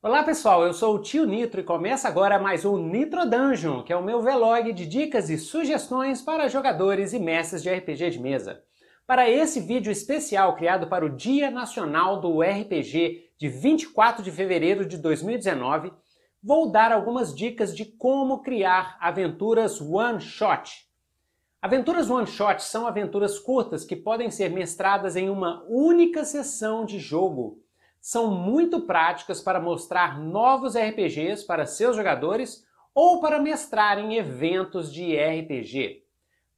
Olá pessoal, eu sou o Tio Nitro e começa agora mais um Nitro Dungeon, que é o meu vlog de dicas e sugestões para jogadores e mestres de RPG de mesa. Para esse vídeo especial criado para o Dia Nacional do RPG de 24 de fevereiro de 2019, vou dar algumas dicas de como criar aventuras one shot. Aventuras one shot são aventuras curtas que podem ser mestradas em uma única sessão de jogo são muito práticas para mostrar novos RPGs para seus jogadores ou para mestrar em eventos de RPG.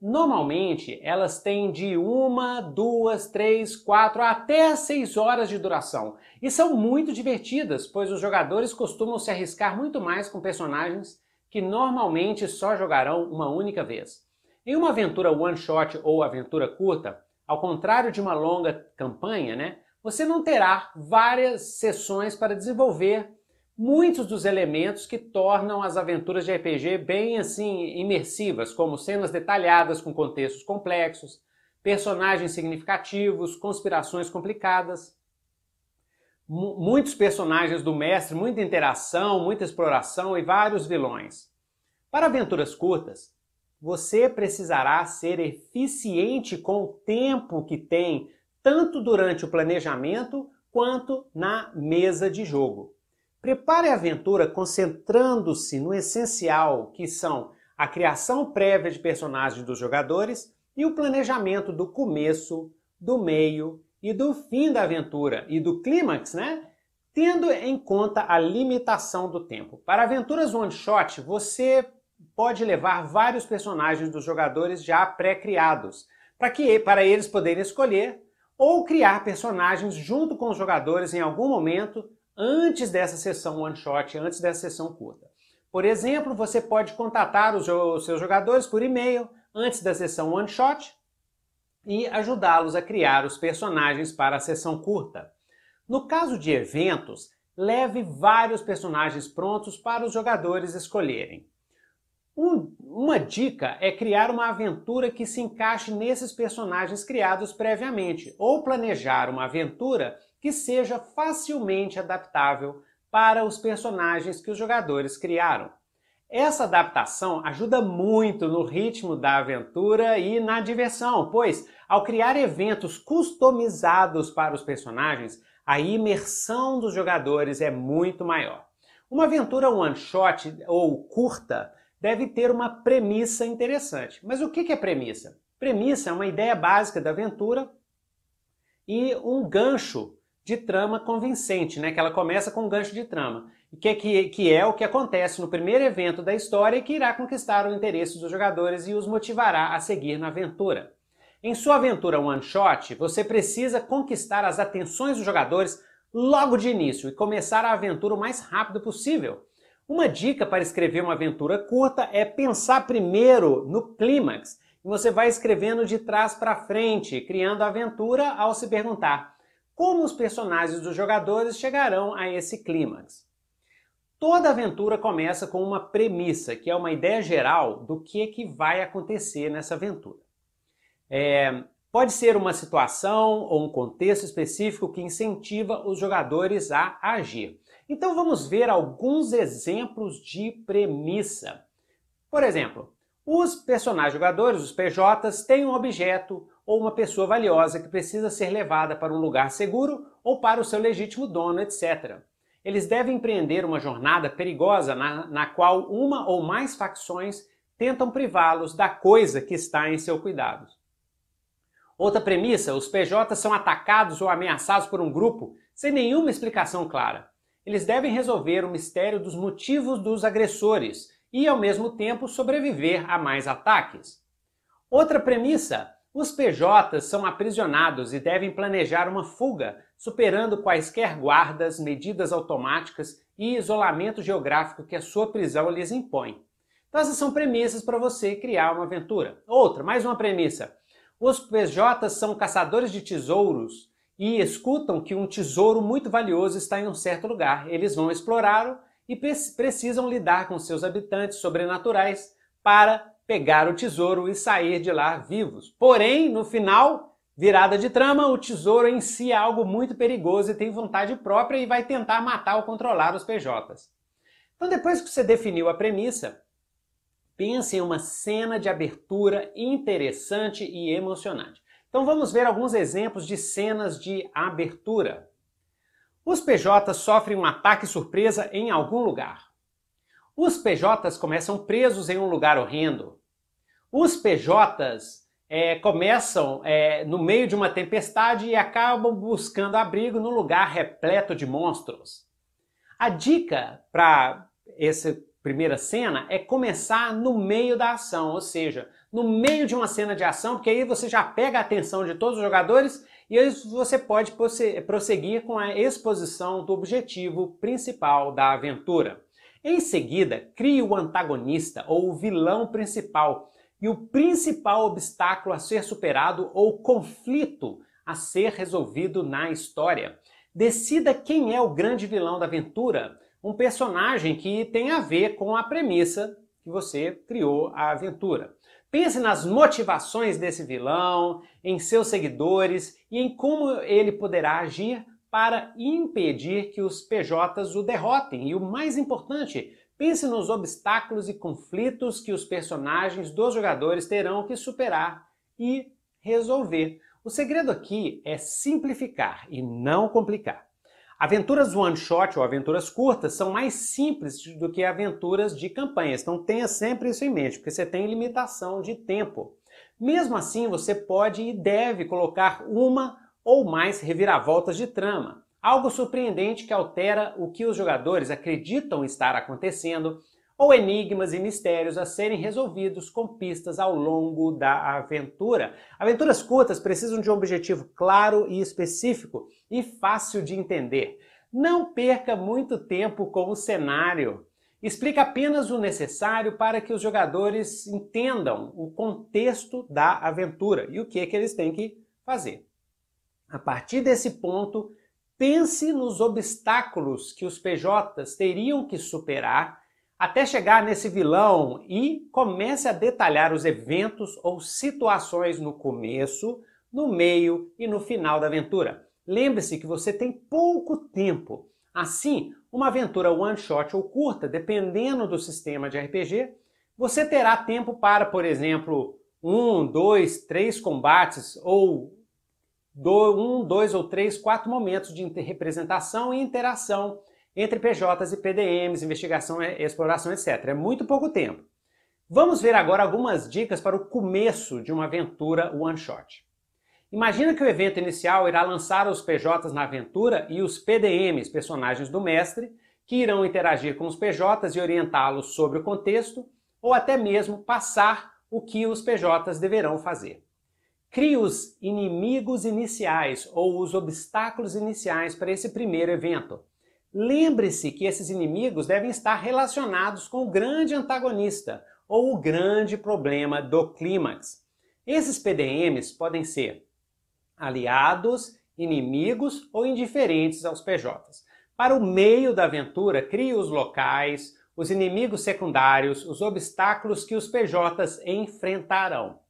Normalmente, elas têm de uma, duas, três, quatro, até seis horas de duração e são muito divertidas, pois os jogadores costumam se arriscar muito mais com personagens que normalmente só jogarão uma única vez. Em uma aventura one shot ou aventura curta, ao contrário de uma longa campanha, né, você não terá várias sessões para desenvolver muitos dos elementos que tornam as aventuras de RPG bem assim imersivas, como cenas detalhadas com contextos complexos, personagens significativos, conspirações complicadas. M muitos personagens do mestre, muita interação, muita exploração e vários vilões. Para aventuras curtas, você precisará ser eficiente com o tempo que tem tanto durante o planejamento quanto na mesa de jogo. Prepare a aventura concentrando-se no essencial, que são a criação prévia de personagens dos jogadores e o planejamento do começo, do meio e do fim da aventura e do clímax, né? Tendo em conta a limitação do tempo. Para aventuras one shot, você pode levar vários personagens dos jogadores já pré-criados, para que para eles poderem escolher ou criar personagens junto com os jogadores em algum momento antes dessa sessão one shot, antes dessa sessão curta. Por exemplo, você pode contatar os seus jogadores por e-mail antes da sessão one shot e ajudá-los a criar os personagens para a sessão curta. No caso de eventos, leve vários personagens prontos para os jogadores escolherem. Um, uma dica é criar uma aventura que se encaixe nesses personagens criados previamente, ou planejar uma aventura que seja facilmente adaptável para os personagens que os jogadores criaram. Essa adaptação ajuda muito no ritmo da aventura e na diversão, pois ao criar eventos customizados para os personagens, a imersão dos jogadores é muito maior. Uma aventura one shot ou curta deve ter uma premissa interessante. Mas o que é premissa? Premissa é uma ideia básica da aventura e um gancho de trama convincente, né? Que ela começa com um gancho de trama, que, é que, que é o que acontece no primeiro evento da história e que irá conquistar o interesse dos jogadores e os motivará a seguir na aventura. Em sua aventura one-shot, você precisa conquistar as atenções dos jogadores logo de início e começar a aventura o mais rápido possível. Uma dica para escrever uma aventura curta é pensar primeiro no clímax. E você vai escrevendo de trás para frente, criando a aventura ao se perguntar como os personagens dos jogadores chegarão a esse clímax. Toda aventura começa com uma premissa, que é uma ideia geral do que, é que vai acontecer nessa aventura. É, pode ser uma situação ou um contexto específico que incentiva os jogadores a agir. Então vamos ver alguns exemplos de premissa. Por exemplo, os personagens jogadores, os PJs, têm um objeto ou uma pessoa valiosa que precisa ser levada para um lugar seguro ou para o seu legítimo dono, etc. Eles devem empreender uma jornada perigosa na, na qual uma ou mais facções tentam privá-los da coisa que está em seu cuidado. Outra premissa: os PJs são atacados ou ameaçados por um grupo sem nenhuma explicação clara. Eles devem resolver o mistério dos motivos dos agressores e, ao mesmo tempo, sobreviver a mais ataques. Outra premissa: os PJs são aprisionados e devem planejar uma fuga, superando quaisquer guardas, medidas automáticas e isolamento geográfico que a sua prisão lhes impõe. Então, essas são premissas para você criar uma aventura. Outra, mais uma premissa: os PJs são caçadores de tesouros e escutam que um tesouro muito valioso está em um certo lugar. Eles vão explorá-lo e precisam lidar com seus habitantes sobrenaturais para pegar o tesouro e sair de lá vivos. Porém, no final, virada de trama, o tesouro em si é algo muito perigoso e tem vontade própria e vai tentar matar ou controlar os PJs. Então, depois que você definiu a premissa, pense em uma cena de abertura interessante e emocionante. Então vamos ver alguns exemplos de cenas de abertura. Os PJs sofrem um ataque surpresa em algum lugar. Os PJs começam presos em um lugar horrendo. Os PJs é, começam é, no meio de uma tempestade e acabam buscando abrigo no lugar repleto de monstros. A dica para essa primeira cena é começar no meio da ação, ou seja, no meio de uma cena de ação, porque aí você já pega a atenção de todos os jogadores e aí você pode prosseguir com a exposição do objetivo principal da aventura. Em seguida, crie o antagonista ou o vilão principal e o principal obstáculo a ser superado ou conflito a ser resolvido na história. Decida quem é o grande vilão da aventura, um personagem que tem a ver com a premissa que você criou a aventura. Pense nas motivações desse vilão, em seus seguidores e em como ele poderá agir para impedir que os PJs o derrotem. E o mais importante, pense nos obstáculos e conflitos que os personagens dos jogadores terão que superar e resolver. O segredo aqui é simplificar e não complicar. Aventuras one shot ou aventuras curtas são mais simples do que aventuras de campanhas, então tenha sempre isso em mente, porque você tem limitação de tempo. Mesmo assim, você pode e deve colocar uma ou mais reviravoltas de trama, algo surpreendente que altera o que os jogadores acreditam estar acontecendo, ou enigmas e mistérios a serem resolvidos com pistas ao longo da aventura. Aventuras curtas precisam de um objetivo claro e específico e fácil de entender. Não perca muito tempo com o cenário. Explica apenas o necessário para que os jogadores entendam o contexto da aventura e o que, é que eles têm que fazer. A partir desse ponto, pense nos obstáculos que os PJs teriam que superar até chegar nesse vilão e comece a detalhar os eventos ou situações no começo, no meio e no final da aventura. Lembre-se que você tem pouco tempo. Assim, uma aventura one shot ou curta, dependendo do sistema de RPG, você terá tempo para, por exemplo, um, dois, três combates ou do, um, dois ou três, quatro momentos de representação e interação entre PJs e PDMs, investigação, é, exploração, etc. É muito pouco tempo. Vamos ver agora algumas dicas para o começo de uma aventura one shot. Imagina que o evento inicial irá lançar os PJs na aventura e os PDMs, personagens do mestre, que irão interagir com os PJs e orientá-los sobre o contexto, ou até mesmo passar o que os PJs deverão fazer. Crie os inimigos iniciais ou os obstáculos iniciais para esse primeiro evento, Lembre-se que esses inimigos devem estar relacionados com o grande antagonista ou o grande problema do clímax. Esses PDMs podem ser aliados, inimigos ou indiferentes aos PJs. Para o meio da aventura, crie os locais, os inimigos secundários, os obstáculos que os PJs enfrentarão.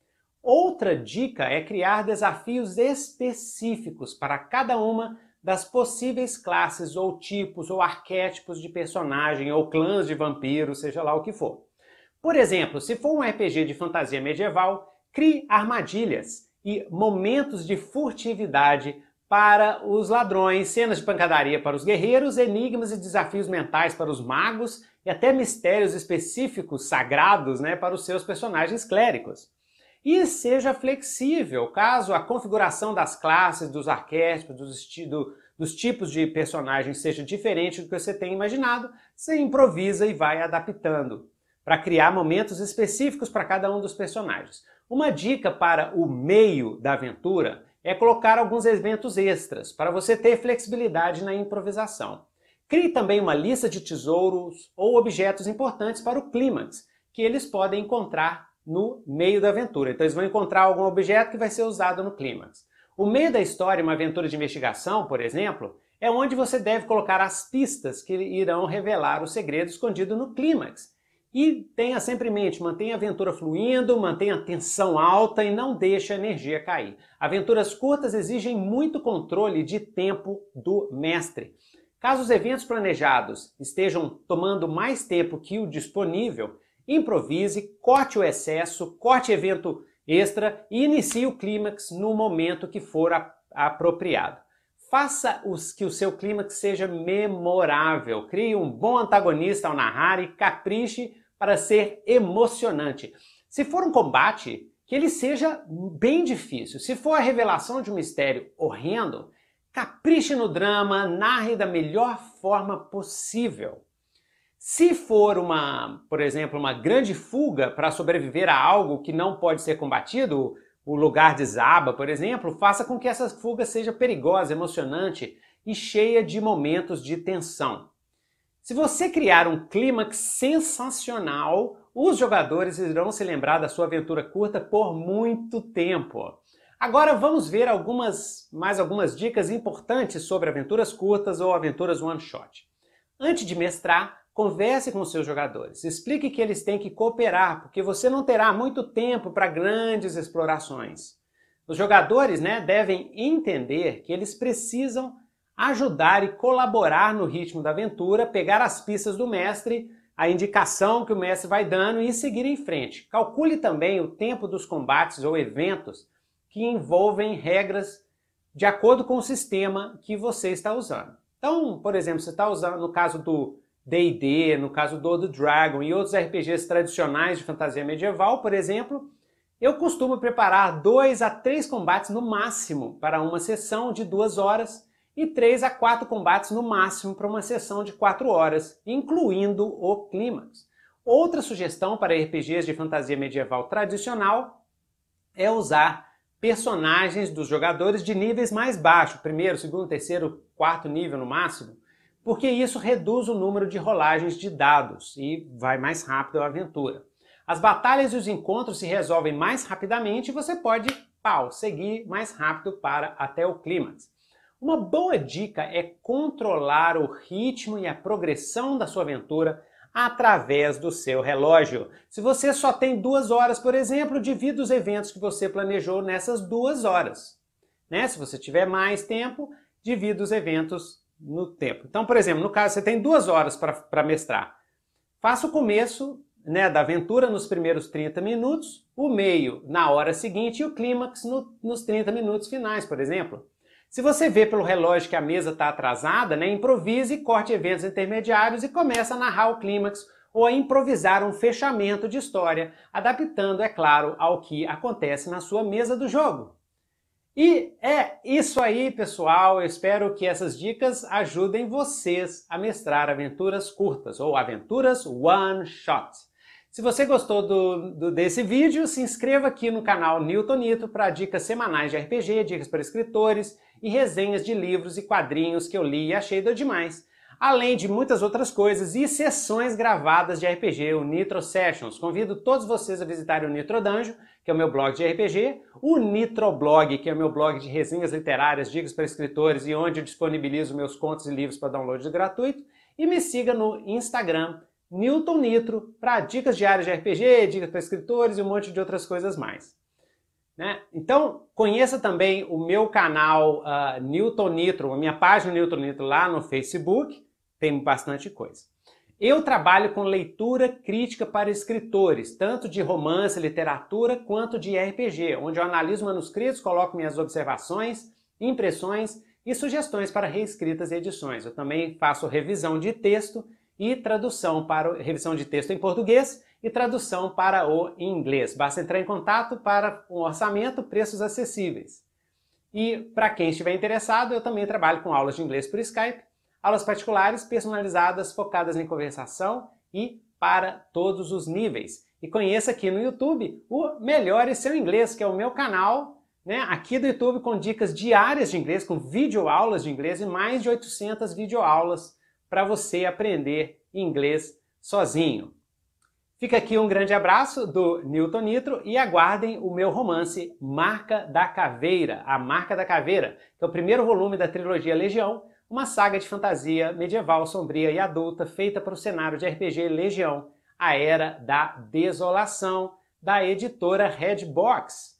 Outra dica é criar desafios específicos para cada uma das possíveis classes ou tipos ou arquétipos de personagem ou clãs de vampiros, seja lá o que for. Por exemplo, se for um RPG de fantasia medieval, crie armadilhas e momentos de furtividade para os ladrões, cenas de pancadaria para os guerreiros, enigmas e desafios mentais para os magos e até mistérios específicos sagrados né, para os seus personagens clérigos e seja flexível, caso a configuração das classes, dos arquétipos, dos, do, dos tipos de personagens seja diferente do que você tem imaginado, você improvisa e vai adaptando para criar momentos específicos para cada um dos personagens. Uma dica para o meio da aventura é colocar alguns eventos extras, para você ter flexibilidade na improvisação. Crie também uma lista de tesouros ou objetos importantes para o clímax, que eles podem encontrar no meio da aventura. Então eles vão encontrar algum objeto que vai ser usado no clímax. O meio da história, uma aventura de investigação, por exemplo, é onde você deve colocar as pistas que irão revelar o segredo escondido no clímax. E tenha sempre em mente, mantenha a aventura fluindo, mantenha a tensão alta e não deixe a energia cair. Aventuras curtas exigem muito controle de tempo do mestre. Caso os eventos planejados estejam tomando mais tempo que o disponível, improvise, corte o excesso, corte evento extra e inicie o clímax no momento que for apropriado. Faça os que o seu clímax seja memorável, crie um bom antagonista ao narrar e capriche para ser emocionante. Se for um combate, que ele seja bem difícil. Se for a revelação de um mistério horrendo, capriche no drama, narre da melhor forma possível. Se for uma, por exemplo, uma grande fuga para sobreviver a algo que não pode ser combatido, o lugar de Zaba, por exemplo, faça com que essa fuga seja perigosa, emocionante e cheia de momentos de tensão. Se você criar um clímax sensacional, os jogadores irão se lembrar da sua aventura curta por muito tempo. Agora vamos ver algumas, mais algumas dicas importantes sobre aventuras curtas ou aventuras one shot. Antes de mestrar, Converse com seus jogadores, explique que eles têm que cooperar, porque você não terá muito tempo para grandes explorações. Os jogadores né, devem entender que eles precisam ajudar e colaborar no ritmo da aventura, pegar as pistas do mestre, a indicação que o mestre vai dando e seguir em frente. Calcule também o tempo dos combates ou eventos que envolvem regras de acordo com o sistema que você está usando. Então, por exemplo, você está usando, no caso do D&D, no caso do The Dragon e outros RPGs tradicionais de fantasia medieval, por exemplo, eu costumo preparar dois a três combates no máximo para uma sessão de duas horas e três a quatro combates no máximo para uma sessão de quatro horas, incluindo o clímax. Outra sugestão para RPGs de fantasia medieval tradicional é usar personagens dos jogadores de níveis mais baixos, primeiro, segundo, terceiro, quarto nível no máximo, porque isso reduz o número de rolagens de dados e vai mais rápido a aventura. As batalhas e os encontros se resolvem mais rapidamente e você pode, pau, seguir mais rápido para até o clímax. Uma boa dica é controlar o ritmo e a progressão da sua aventura através do seu relógio. Se você só tem duas horas, por exemplo, divida os eventos que você planejou nessas duas horas. Né? Se você tiver mais tempo, divida os eventos no tempo. Então, por exemplo, no caso, você tem duas horas para mestrar. Faça o começo né, da aventura nos primeiros 30 minutos, o meio na hora seguinte e o clímax no, nos 30 minutos finais, por exemplo. Se você vê pelo relógio que a mesa está atrasada, né, improvise, corte eventos intermediários e começa a narrar o clímax ou a improvisar um fechamento de história, adaptando, é claro, ao que acontece na sua mesa do jogo. E é isso aí, pessoal. Eu espero que essas dicas ajudem vocês a mestrar aventuras curtas ou aventuras one shot. Se você gostou do, do, desse vídeo, se inscreva aqui no canal Newtonito para dicas semanais de RPG, dicas para escritores e resenhas de livros e quadrinhos que eu li e achei demais além de muitas outras coisas e sessões gravadas de RPG, o Nitro Sessions. Convido todos vocês a visitarem o Nitro Danjo, que é o meu blog de RPG, o Nitro Blog, que é o meu blog de resenhas literárias, dicas para escritores e onde eu disponibilizo meus contos e livros para download gratuito, e me siga no Instagram, Newton Nitro, para dicas diárias de RPG, dicas para escritores e um monte de outras coisas mais. Né? Então, conheça também o meu canal uh, Newton Nitro, a minha página Newton Nitro lá no Facebook, tem bastante coisa. Eu trabalho com leitura crítica para escritores, tanto de romance, literatura, quanto de RPG, onde eu analiso manuscritos, coloco minhas observações, impressões e sugestões para reescritas e edições. Eu também faço revisão de texto e tradução para revisão de texto em português e tradução para o inglês. Basta entrar em contato para um orçamento, preços acessíveis. E para quem estiver interessado, eu também trabalho com aulas de inglês por Skype Aulas particulares personalizadas focadas em conversação e para todos os níveis. E conheça aqui no YouTube o Melhore Seu Inglês, que é o meu canal né, aqui do YouTube com dicas diárias de inglês, com videoaulas de inglês e mais de 800 videoaulas para você aprender inglês sozinho. Fica aqui um grande abraço do Newton Nitro e aguardem o meu romance Marca da Caveira, A Marca da Caveira, que é o primeiro volume da trilogia Legião, uma saga de fantasia medieval sombria e adulta feita para o cenário de RPG Legião, A Era da Desolação, da editora Redbox.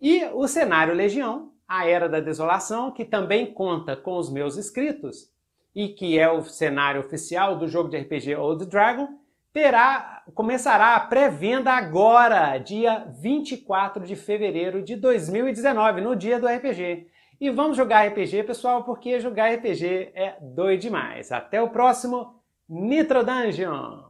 E o cenário Legião, A Era da Desolação, que também conta com os meus escritos, e que é o cenário oficial do jogo de RPG Old Dragon, terá começará a pré-venda agora, dia 24 de fevereiro de 2019, no dia do RPG. E vamos jogar RPG, pessoal, porque jogar RPG é doido demais. Até o próximo Nitro Dungeon!